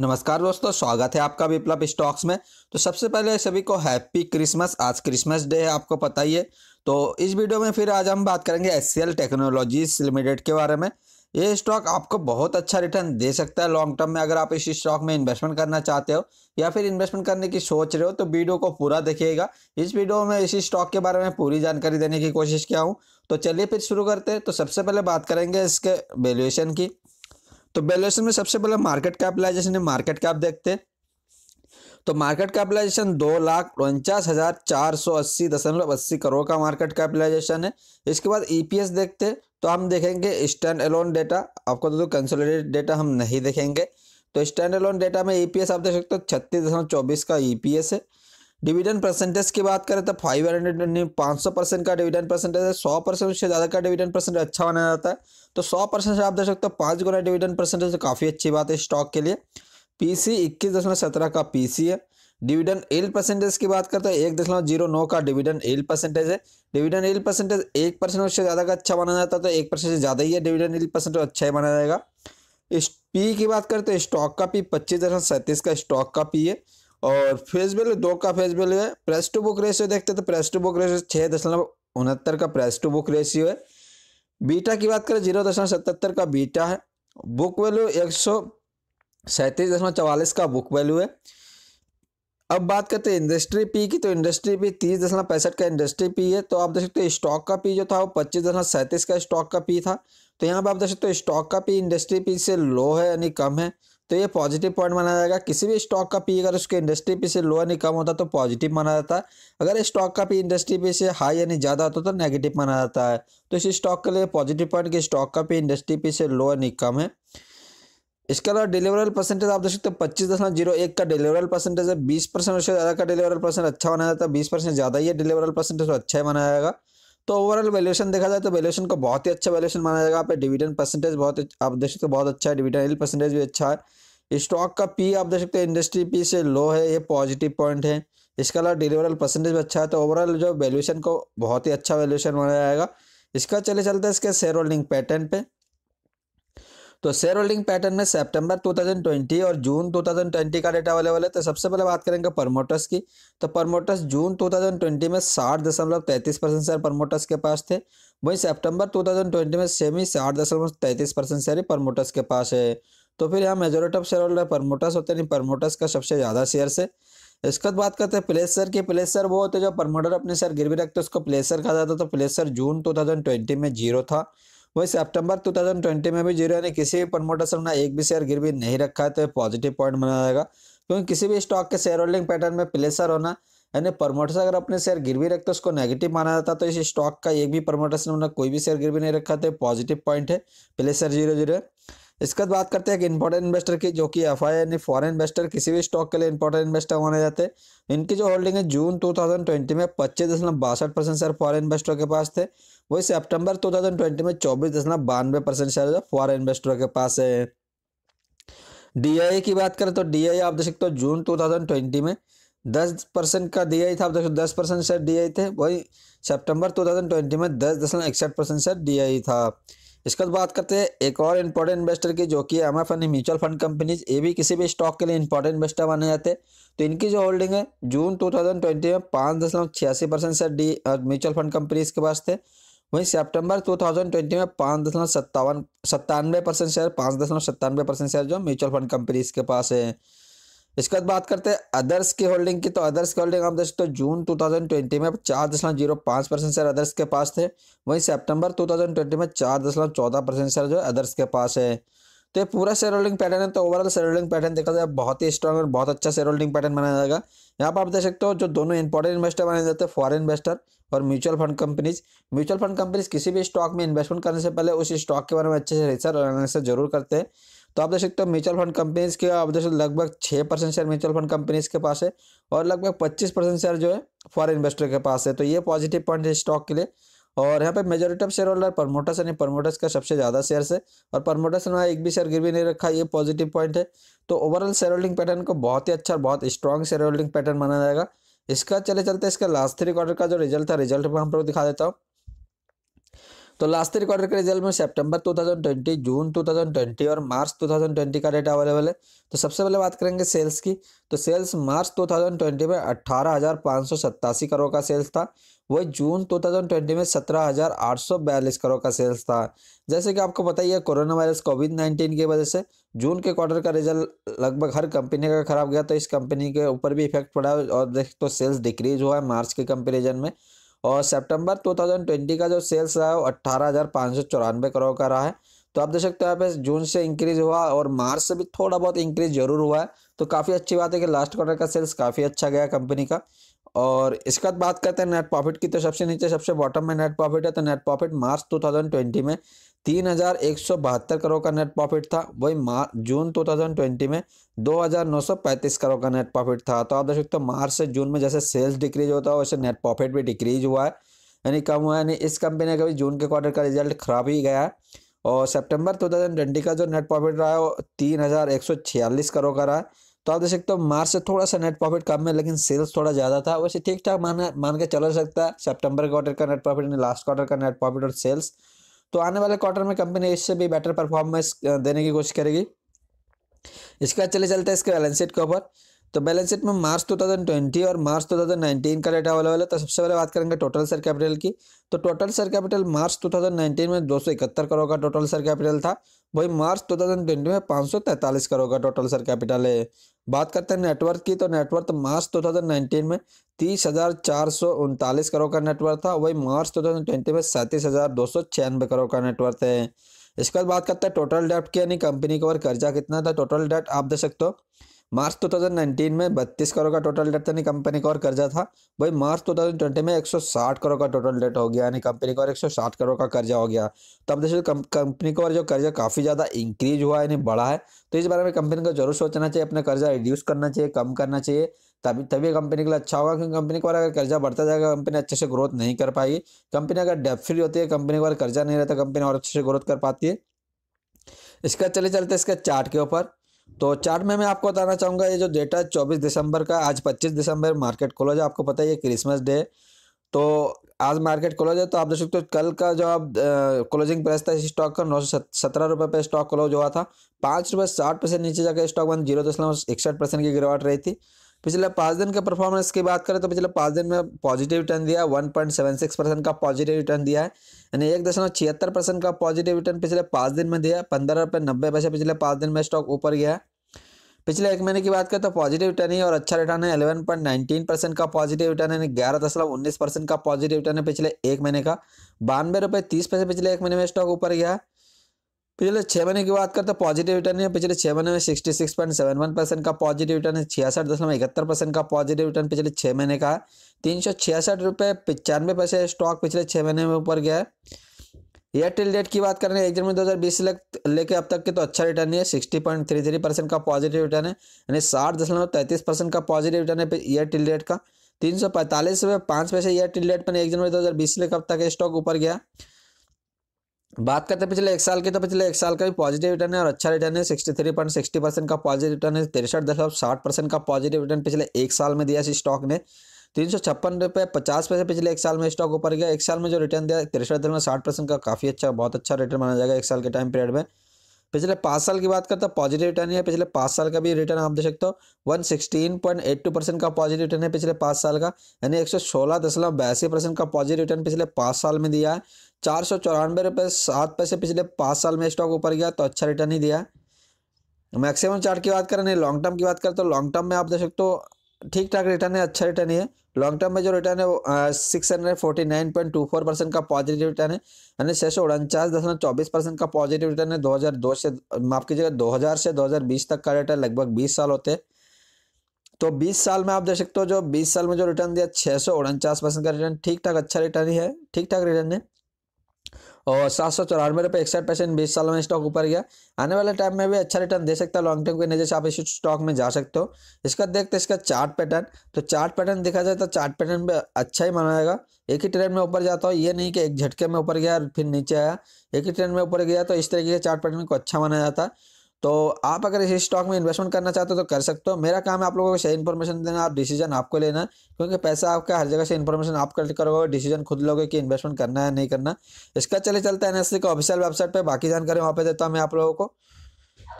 नमस्कार दोस्तों स्वागत है आपका विप्लव स्टॉक्स में तो सबसे पहले सभी को हैप्पी क्रिसमस आज क्रिसमस डे है आपको पता ही है तो इस वीडियो में फिर आज हम बात करेंगे एस टेक्नोलॉजीज लिमिटेड के बारे में ये स्टॉक आपको बहुत अच्छा रिटर्न दे सकता है लॉन्ग टर्म में अगर आप इस स्टॉक में इन्वेस्टमेंट करना चाहते हो या फिर इन्वेस्टमेंट करने की सोच रहे हो तो वीडियो को पूरा देखिएगा इस वीडियो में इसी स्टॉक के बारे में पूरी जानकारी देने की कोशिश किया हूँ तो चलिए फिर शुरू करते हैं तो सबसे पहले बात करेंगे इसके वैल्यूएशन की तो वैल्यूएशन में सबसे पहले मार्केट कैपिटलाइजेशन है मार्केट कैप देखते तो मार्केट कैपिटलाइजेशन दो लाख उनचास हज़ार चार सौ अस्सी दशमलव अस्सी करोड़ का मार्केट कैपिटलाइजेशन है इसके बाद ईपीएस e देखते हैं तो हम देखेंगे स्टैंड एलोन डेटा आपको तो, तो कंसोलिडेटेड डेटा हम नहीं देखेंगे तो स्टैंड एलोन डेटा में ईपीएस e आप देख सकते हो छत्तीस दशमलव चौबीस का ईपीएस e है डिविडेंड परसेंटेज की बात करें तो फाइव हंड्रेड पाँच सौ परसेंट का डिविडेंड परसेंटेज है सौ परसेंट उससे ज़्यादा का डिविडेंड परसेंटेज अच्छा बनाया जाता है तो सौ परसेंट से आप देख सकते हो पाँच गुना डिविडेंड परसेंटेज तो काफ़ी अच्छी बात है स्टॉक के लिए पी सी इक्कीस दशमलव सत्रह का पी सी है डिविडेंड एल परसेंटेज की बात करते हैं एक दशमलव जीरो नौ का डिविडेंड एल परसेंटेज है डिविडेंड एल परसेंटेज एक परसेंट उससे ज़्यादा का अच्छा माना जाता है तो एक परसेंट से ज़्यादा ही है डिविडेंड एल परसेंटेज अच्छा ही माना जाएगा इस पी की बात करते हैं स्टॉक का पी पच्चीस दशमलव सैंतीस का स्टॉक का पी है और फेस वैल्यू दो का फेस वैल्यू है प्रेस टू बुक रेशियो देखते तो प्रेस टू बुक रेशियो छः दशमलव उनहत्तर का प्रेस टू बुक रेशियो है बीटा की बात करें जीरो दशमलव सतहत्तर का बीटा है बुक वैल्यू एक सौ सैंतीस दशमलव चवालीस का बुक वैल्यू है अब बात करते हैं इंडस्ट्री पी की तो इंडस्ट्री पी तीस दशमलव पैंसठ का इंडस्ट्री पी है तो आप देख सकते हो स्टॉक का पी जो था वो पच्चीस दशमलव सैंतीस का स्टॉक का पी था तो यहाँ पर आप देख सकते हो स्टॉक का पी इंडस्ट्री पी से लो है यानी कम है तो ये पॉजिटिव पॉइंट माना जाएगा किसी भी स्टॉक का पी अगर उसके इंडस्ट्री पी से लो यानी कम होता तो पॉजिटिव माना जाता है अगर स्टॉक का पी इंडस्ट्री पी से हाई यानी ज़्यादा होता तो नेगेटिव माना जाता है तो इस स्टॉक के लिए पॉजिटिव पॉइंट कि स्टॉक का पी इंडस्ट्री पी से लो यानी कम है इसके अलावा डिलीवरल परसेंटेज आप देख सकते हो पच्चीस दशमलव जीरो एक का डिलीवरल परसेंटेज है बीस परसेंट उससे ज़्यादा का डिलीवरल परसेंट अच्छा माना जाता है बीस परसेंट ज़्यादा ही है डिलीवरल परसेंटेज तो अच्छा ही माना जाएगा तो ओवरऑल वैल्यूशन देखा जाए तो वैल्यूशन को बहुत ही अच्छा वैल्यूशन माना जाएगा आप डिविडेंड परसेंटेज बहुत आप देख सकते हो बहुत अच्छा है डिविडेंड एल परसेंटेज भी अच्छा है स्टॉक का पी आप देख सकते हो इंडस्ट्री पी से लो है ये पॉजिटिव पॉइंट है इसके अलावा डिलीवरल परसेंटेज भी अच्छा है तो ओवरऑल जो वैल्यूशन को बहुत ही अच्छा वैल्यूशन माना जाएगा इसका चले चलते हैं इसके शेयर होल्डिंग पैटर्न पे तो शेयर होल्डिंग पैटर्न में सितंबर 2020 और जून 2020 का डेटा अवेलेबल है तो सबसे पहले बात करेंगे प्रमोटर्स की तो प्रमोटर्स जून 2020 में साठ दशमलव तैंतीस परसेंट शेयर प्रमोटर्स के पास थे वहीं सितंबर 2020 में सेमी साठ दशमलव तैंतीस परसेंट शेयर प्रमोटर्स के पास है तो फिर यहाँ majority of shareholder promoters होते हैं प्रमोटर्स का सबसे ज़्यादा शेयर से इसके बाद बात करते हैं प्लेसर की प्लेसर वो होते जो प्रमोटर अपने शेयर गिरवी रखते उसको प्लेसर कहा जाता तो प्लेसर जून 2020 में जीरो था वहीं सितंबर 2020 में भी जीरो ने किसी भी प्रमोटर से अपना एक भी शेयर गिरवी नहीं रखा है तो पॉजिटिव पॉइंट माना जाएगा क्योंकि किसी भी स्टॉक के शेयर होल्डिंग पैटर्न में प्लेसर होना यानी प्रमोटर अगर अपने शेयर गिरवी रखते उसको नेगेटिव माना जाता तो इस स्टॉक का एक भी प्रमोटर से कोई भी शेयर गिरवी नहीं रखा तो पॉजिटिव पॉइंट है प्लेसर जीरो जीरो इसके बाद बात करते हैं कि इंपॉर्टेंट इन्वेस्टर की जो कि एफ आई यानी फॉरेन इन्वेस्टर किसी भी स्टॉक के लिए इंपॉर्टेंट इन्वेस्टर माने जाते हैं इनकी जो होल्डिंग है जून 2020 में पच्चीस दशमलव बासठ परसेंट शेयर फॉरेन इन्वेस्टरों के पास थे वही सितंबर 2020 में चौबीस दशमलव बानवे परसेंट शेयर फॉरन इन्वेस्टरों के पास है डी की बात करें तो डी आप देख सकते हो जून टू में दस परसेंट का डी था आप दस परसेंट शेयर डी थे वही सितंबर 2020 में दस दशमलव इकसठ परसेंट शेयर डी था इसके बाद बात करते हैं एक और इम्पोर्टेंट इन्वेस्टर की जो कि M F N mutual fund companies ये भी किसी भी स्टॉक के लिए इंपॉर्टेंट इन्वेस्टर माने जाते हैं तो इनकी जो होल्डिंग है जून 2020 में पाँच दशमलव छियासी परसेंट से डी म्यूचुअल फंड कंपनीज के पास थे वहीं सितंबर 2020 में पाँच दशमलव सत्तावन सत्तानवे परसेंट शेयर पाँच दशमलव सत्तानवे परसेंट शेयर जो म्यूचुअल फंड कंपनीज के पास है इसके बाद बात करते हैं अदर्स की होल्डिंग की तो अदर्स की होल्डिंग आप देख हो जून 2020 में चार दशमलव जीरो पाँच परसेंट शेयर अदर्स के पास थे वहीं सितंबर 2020 में चार दशमलव चौदह परसेंट शेयर जो अदर्स के पास है तो ये पूरा शेयर होल्डिंग पैटर्न है तो ओवरऑल शेयर होल्डिंग पैटर्न देखा जाए बहुत ही स्ट्रॉग और बहुत अच्छा शेयर होल्डिंग पैटर्न बनाया जाएगा यहाँ पर आप देख सकते हो जो दोनों इंपॉर्टेंट इन्वेस्टर बनाए जाते हैं फॉरन इन्वेस्टर और mutual fund companies mutual fund companies किसी भी स्टॉक में इन्वेस्टमेंट करने से पहले उस स्टॉक के बारे में अच्छे से रिसर्च और एनालिसिस जरूर करते हैं तो आप देख सकते हो म्यूचुअल फंड कंपनीज के आप देख सकते लगभग छः percent share mutual fund companies के पास है और लगभग पच्चीस परसेंट शेयर जो है फॉरन इन्वेस्टर के पास है तो ये पॉजिटिव पॉइंट है स्टॉक के लिए और यहाँ पे majority of shareholder promoters यानी प्रमोटर्स का सबसे ज़्यादा शेयर है और प्रमोटर्स ने एक भी शेयर गिर भी नहीं रखा ये पॉजिटिव पॉइंट है तो ओवरऑल शेयर होल्डिंग पैटर्न को बहुत ही अच्छा और बहुत स्ट्रॉन्ग शेयर होल्डिंग पैटर्न माना जाएगा इसका चले चलते इसका लास्ट थ्री क्वार्टर का जो रिजल्ट था रिजल्ट में हम लोग दिखा देता हूँ तो लास्ट ईयर क्वार्टर के रिजल्ट में सितंबर 2020 जून 2020 और मार्च 2020 का डेटा अवेलेबल है तो सबसे पहले बात करेंगे सेल्स की तो सेल्स मार्च 2020 में अट्ठारह करोड़ का सेल्स था वही जून 2020 में सत्रह करोड़ का सेल्स था जैसे कि आपको पता ही है कोरोना वायरस कोविड नाइन्टीन की वजह से जून के क्वार्टर का रिजल्ट लगभग हर कंपनी का खराब गया तो इस कंपनी के ऊपर भी इफेक्ट पड़ा और देख तो सेल्स डिक्रीज हुआ है मार्च के कंपेरिजन में और सितंबर 2020 का जो सेल्स रहा है वो अट्ठारह हज़ार सौ चौरानवे करोड़ का रहा है तो आप देख सकते हो यहाँ पे जून से इंक्रीज हुआ और मार्च से भी थोड़ा बहुत इंक्रीज जरूर हुआ है तो काफ़ी अच्छी बात है कि लास्ट क्वार्टर का सेल्स काफ़ी अच्छा गया कंपनी का और इसके बाद बात करते हैं नेट प्रॉफिट की तो सबसे नीचे सबसे बॉटम में नेट प्रॉफिट है तो नेट प्रॉफिट मार्च 2020 में तीन हज़ार एक सौ बहत्तर करोड़ का नेट प्रॉफिट था वही मार्च जून 2020 में दो हज़ार नौ सौ पैंतीस करोड़ का नेट प्रॉफिट था तो आप देख सकते हो मार्च से जून में जैसे सेल्स डिक्रीज होता है वैसे नेट प्रॉफिट भी डिक्रीज हुआ है यानी कम हुआ यानी इस कंपनी का भी जून के क्वार्टर का रिजल्ट खराब ही गया है और थाउजेंड ट्वेंटी का जो नेट प्रॉफिट रहा है वो तीन हज़ार एक सौ छियालीस करोड़ का रहा है तो आप देख सकते हो मार्च से थोड़ा सा नेट प्रॉफिट कम है लेकिन सेल्स थोड़ा ज़्यादा था वैसे ठीक ठाक मान मान के चला सकता है सेप्टेम्बर क्वार्टर का नेट प्रॉफिट यानी लास्ट क्वार्टर का नेट प्रॉफिट और सेल्स तो आने वाले क्वार्टर में कंपनी इससे भी बेटर परफॉर्मेंस देने की कोशिश करेगी इसके बाद चले चलते हैं इसके बैलेंस शीट के ऊपर तो बैलेंस शीट में मार्च 2020 और मार्च 2019 का डेटा अवेलेबल है तो सबसे पहले बात करेंगे टोटल सर कैपिटल की तो टोटल सर कैपिटल मार्च 2019 में दो करोड़ का टोटल सर कैपिटल था वही मार्च 2020 में पाँच करोड़ का टोटल सर कैपिटल है बात करते हैं नेटवर्क की तो नेटवर्क मार्च 2019 में तीस करोड़ का नेटवर्क था वही मार्च टू में सैंतीस करोड़ का नेटवर्क है इसके बाद बात करते हैं टोटल डेप्ट की यानी कंपनी के ऊपर कर्जा कितना था टोटल डेट आप दे सकते हो मार्च 2019 में 32 करोड़ का टोटल डेट था कंपनी का और कर्जा था वही मार्च 2020 में 160 करोड़ का टोटल डेट हो गया यानी कंपनी का और 160 करोड़ का कर्जा हो गया तो अब देखिए कंपनी का और जो कर्जा काफ़ी ज़्यादा इंक्रीज हुआ यानी बढ़ा है तो इस बारे में कंपनी को जरूर सोचना चाहिए अपना कर्जा रिड्यूस करना चाहिए कम करना चाहिए तभी तभी कंपनी के लिए अच्छा होगा क्योंकि कंपनी के बार अगर कर्जा बढ़ता जाएगा कंपनी अच्छे से ग्रोथ नहीं कर पाएगी कंपनी अगर डेप फ्री होती है कंपनी के बार कर्जा नहीं रहता कंपनी और अच्छे से ग्रोथ कर पाती है इसका चले चलते इसके चार्ट के ऊपर तो चार्ट में मैं आपको बताना चाहूँगा ये जो डेटा है चौबीस दिसंबर का आज पच्चीस दिसंबर मार्केट क्लोज है आपको पता है ये क्रिसमस डे तो आज मार्केट क्लोज है तो आप देख सकते हो कल का जो आप क्लोजिंग प्राइस था इस स्टॉक का नौ सौ सत्रह रुपये पर स्टॉक क्लोज हुआ था पाँच रुपये साठ परसेंट नीचे जाकर स्टॉक बंद जीरो दशमलव इकसठ परसेंट की गिरावट रही थी पिछले पाँच दिन के परफॉर्मेंस की बात करें तो पिछले पाँच दिन में पॉजिटिव रिटर्न दिया है one point seven six percent का पॉजिटिव रिटर्न दिया है यानी एक दशमलव छिहत्तर परसेंट का पॉजिटिव रिटर्न पिछले पाँच दिन में दिया पंद्रह रुपये नब्बे पैसे पिछले पाँच दिन में स्टॉक ऊपर गया पिछले एक महीने की बात करें तो पॉजिटिव रिटर्न ही और अच्छा रिटर्न है एलेवन पॉइंट नाइनटीन परसेंट का पॉजिटिव रिटर्न है ग्यारह दशमलव उन्नीस परसेंट का पॉजिटिव रिटर्न है पिछले एक महीने का बानवे रुपये तीस पैसे पिछले एक महीने में स्टॉक ऊपर गया है पिछले छः महीने की बात करते हैं पॉजिटिव रिटर्न है पिछले छः महीने में sixty six point seven one percent का पॉजिटिव रिटर्न है छियासठ दशमलव इकहत्तर परसेंट का पॉजिटिव रिटर्न पिछले छः महीने का है तीन सौ छियासठ रुपये पचानवे पैसे स्टॉक पिछले छः महीने में ऊपर गया है एयरटेल डेट की बात करें एक जनवरी दो हज़ार बीस लेके अब तक के तो अच्छा रिटर्न है sixty point three three percent का पॉजिटिव रिटर्न है यानी साठ दशमलव तैंतीस परसेंट का पॉजिटिव रिटर्न है एयरटेल डेट का तीन सौ पैंतालीस रुपये पाँच पैसे एयरटेल डेट पर एक जनवरी दो हज़ार बीस लेकर अब तक स्टॉक ऊपर गया बात करते हैं पिछले एक साल की तो पिछले एक साल का भी पॉजिटिव रिटर्न है और अच्छा रिटर्न है sixty three point sixty percent का पॉजिटिव रिटर्न है तिरसठ दशमलव साठ परसेंट का पॉजिटिव रिटर्न पिछले एक साल में दिया इस स्टॉक ने तीन सौ छप्पन रुपये पचास पैसे पिछले एक साल में स्टॉक ऊपर गया एक साल में जो रिटर्न दिया तिरसठ दशमलव साठ परसेंट का काफ़ी अच्छा बहुत अच्छा रिटर्न माना जाएगा एक साल के टाइम पीरियड में पिछले पाँच साल की बात करता पॉजिटिव रिटर्न है पिछले पाँच साल का भी रिटर्न आप देख सकते हो one sixteen point eight two percent का पॉजिटिव रिटर्न है पिछले पाँच साल का यानी एक सौ सोलह दशमलव बयासी परसेंट का पॉजिटिव रिटर्न पिछले पाँच साल में दिया है चार सौ चौरानवे रुपये सात पैसे पिछले पाँच साल में स्टॉक ऊपर गया तो अच्छा रिटर्न ही दिया है मैक्सिमम चार्ट की बात करें लॉन्ग टर्म की बात करें तो लॉन्ग टर्म में आप देख सकते हो ठीक ठाक रिटर्न है अच्छा रिटर्न है लॉन्ग टर्म में जो रिटर्न है वो six hundred forty nine point two four percent का पॉजिटिव रिटर्न है यानी छः सौ उनचास दशमलव चौबीस परसेंट का पॉजिटिव रिटर्न है दो हज़ार दो से माफ कीजिएगा दो हज़ार से दो हज़ार बीस तक का रिटर्न लगभग बीस साल होते हैं तो बीस साल में आप देख सकते हो जो बीस साल में जो रिटर्न दिया छः सौ उनचास परसेंट का रिटर्न ठीक ठाक अच्छा रिटर्न ही है ठीक ठाक रिटर्न है और सात सौ चौरानवे रुपये इकसठ परसेंट बीस साल में स्टॉक ऊपर गया आने वाले टाइम में भी अच्छा रिटर्न दे सकता है लॉन्ग टर्म के नजर से आप इस स्टॉक में जा सकते हो इसका देखते इसका चार्ट पैटर्न तो चार्ट पैटर्न देखा जाए तो चार्ट पैटर्न भी अच्छा ही माना जाएगा एक ही ट्रेन में ऊपर जाता हो ये नहीं कि एक झटके में ऊपर गया फिर नीचे आया एक ही ट्रेन में ऊपर गया तो इस तरीके का चार्ट पैटर्न को अच्छा माना जाता है तो आप अगर इस स्टॉक में इन्वेस्टमेंट करना चाहते हो तो कर सकते हो मेरा काम है आप लोगों को सही इन्फॉर्मेशन देना आप डिसीजन आपको लेना है क्योंकि पैसा आपका हर जगह से इन्फॉर्मेशन आप कलेक्ट करोगे डिसीजन खुद लोगे कि इन्वेस्टमेंट करना है नहीं करना इसका चले चलता है एन का ऑफिशियल वेबसाइट पर बाकी जानकारी वहाँ पर देता हूँ मैं आप लोगों को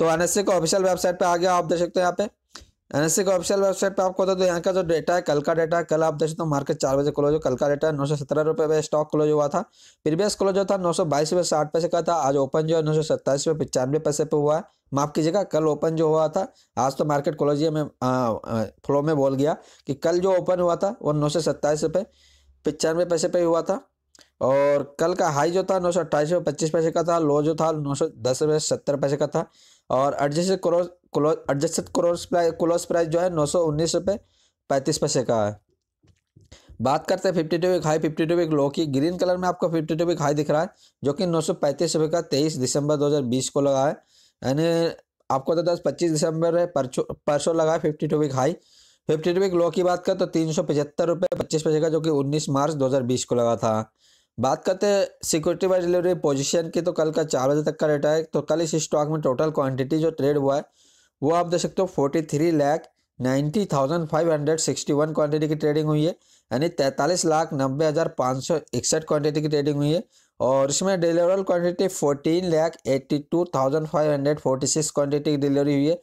तो एन का ऑफिशियल वेबसाइट पर आ गया आप देख सकते हो यहाँ पे एन का ऑफिशियल वेबसाइट पे आपको बता दो यहाँ का जो डेटा है कल का डेटा कल आप देख सकते हो मार्केट चार बजे क्लोज हो कल का डेटा नौ सौ सत्रह रुपये पे स्टॉक क्लोज हुआ था प्रीवियस क्लोज जो था नौ सौ बाईस रुपये साठ पैसे का था आज ओपन जो है नौ सौ सत्ताईस रुपये पचानवे पैसे पे हुआ है माफ़ कीजिएगा कल ओपन जो हुआ था आज तो मार्केट क्लोज ही मैं फ्लो में बोल गया कि कल जो ओपन हुआ था वो नौ सौ सत्ताईस रुपये पचानवे पैसे पे हुआ था और कल का हाई जो था नौ सौ अट्ठाईस रुपये पच्चीस पैसे का था लो जो था नौ सौ दस रुपये सत्तर पैसे का था और adjusted cross close adjusted close price close price जो है नौ सौ उन्नीस रुपये पैंतीस पैसे का है बात करते हैं fifty two week high fifty two week low की ग्रीन कलर में आपको फिफ्टी टू वीक हाई दिख रहा है जो कि नौ सौ पैंतीस रुपये का तेईस दिसंबर दो हज़ार बीस को लगा है यानी आपको तो दस पच्चीस दिसंबर है परसों लगा है fifty two week high fifty two week low की बात करें तो तीन सौ पचहत्तर रुपये पच्चीस पैसे का जो कि उन्नीस मार्च दो हज़ार बीस को लगा था बात करते हैं सिक्योरिटी बाई डिलीवरी पोजीशन की तो कल का चार बजे तक का रेट है तो कल इस स्टॉक में टोटल क्वांटिटी जो ट्रेड हुआ है वो आप देख सकते हो forty three lakh ninety thousand five hundred sixty one quantity की ट्रेडिंग हुई है यानी तैंतालीस लाख नब्बे हज़ार पाँच सौ इकसठ क्वान्टिटी की ट्रेडिंग हुई है और इसमें deliverable quantity fourteen lakh eighty two thousand five hundred forty six quantity की डिलीवरी हुई है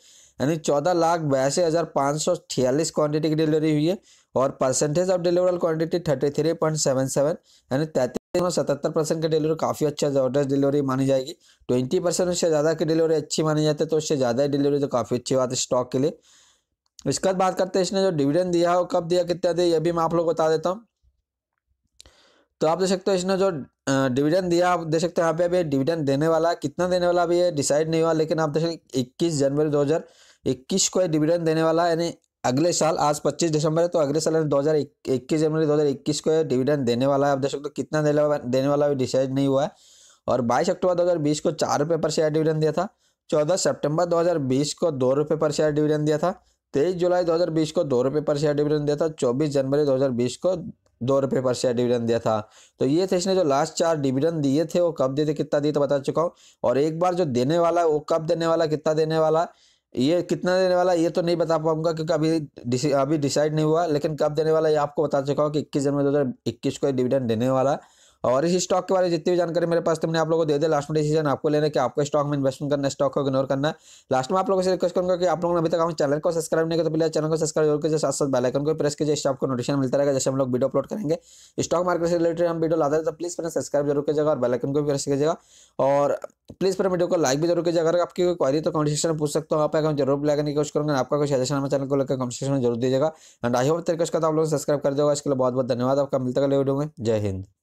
यानी चौदह लाख बयासी हज़ार पाँच सौ छियालीस क्वान्टिटी की डिलीवरी हुई है और percentage of deliverable quantity thirty three point seven seven यानी तैंतीस सतहत्तर परसेंट की डिलीवरी काफ़ी अच्छा जबरदस्त डिलीवरी मानी जाएगी ट्वेंटी परसेंट उससे ज़्यादा की डिलीवरी अच्छी मानी जाती है तो उससे ज़्यादा डिलीवरी तो काफ़ी अच्छी बात है स्टॉक के लिए इसके बाद बात करते हैं इसने जो डिविडेंड दिया हो कब दिया कितना दिया ये भी मैं आप लोग को बता देता हूँ तो आप देख सकते हो इसने जो डिविडेंड दिया आप देख सकते हो यहाँ पे अभी डिविडेंड देने वाला कितना देने वाला अभी ये डिसाइड नहीं हुआ लेकिन आप देख सकते इक्कीस जनवरी दो हज़ार इक्कीस को ये डिविडेंड देने वाला है यानी अगले साल आज 25 दिसंबर है तो अगले साल दो हज़ार इक्कीस जनवरी 2021 को डिविडेंड देने वाला है आप देख सकते हो कितना देने वाला भी डिसाइड नहीं हुआ है और 22 अक्टूबर 2020 को चार रुपये पर शेयर डिविडेंड दिया था 14 सितंबर 2020 को दो रुपये पर शेयर डिविडेंड दिया था तेईस जुलाई 2020 को दो रुपये पर शेयर डिविडेंड दिया था चौबीस जनवरी 2020 को दो रुपये पर शेयर डिविडेंड दिया था तो ये थे इसने जो लास्ट चार डिविडेंड दिए थे वो कब दिए थे कितना दिए तो बता चुका हूँ और एक बार जो देने वाला है वो कब देने वाला कितना देने वाला ये कितना देने वाला ये तो नहीं बता पाऊंगा क्योंकि अभी अभी डिसाइड नहीं हुआ लेकिन कब देने वाला ये आपको बता चुका हूँ कि इक्कीस जनवरी दो हज़ार इक्कीस को डिविडेंड देने वाला और इस स्टॉक के बारे में जितनी भी जानकारी मेरे पास मैंने आप लोगों को दे दिया लास्ट में डिसीजन आपको लेना है कि आपको स्टॉक में इन्वेस्टमेंट करना है स्टॉक को इग्नोर करना है लास्ट में आप लोगों से रिक्वेस्ट करूंगा कि आप लोगों ने अभी तक हम चैनल को सब्सक्राइब नहीं किया तो प्लीज चैनल को सब्सक्राइब जरूर कीजिए साथ साथ बेलाइकन को प्रेस कीजिए आपको नोटिफिकेशन मिलता रहेगा जैसे हम लोग वीडियो अपलोड करेंगे स्टॉक मार्केट से रिलेटेड हम वीडियो लाते हैं तो प्लीज फिर सब्सक्राइब जरूर कीजिएगा और बेलाइकन को भी प्रेस कीजिएगा और प्लीज फिर वीडियो को लाइक भी जरूर कीजिएगा अगर आपकी कोई क्वारी तो कमेंट में पूछ सकते हो आप जरूर रिप्लाई की कोशिश करूँगा आपका कोई सजेशन हमारे चैनल को लेकर कमेंट में जरूर दीजिएगा एंड आई होप तरीके से आप लोग सब्सक्राइब कर दोगे इसके लिए बहुत बहुत धन्यवाद आपका मिलता है वीडियो में जय हिंद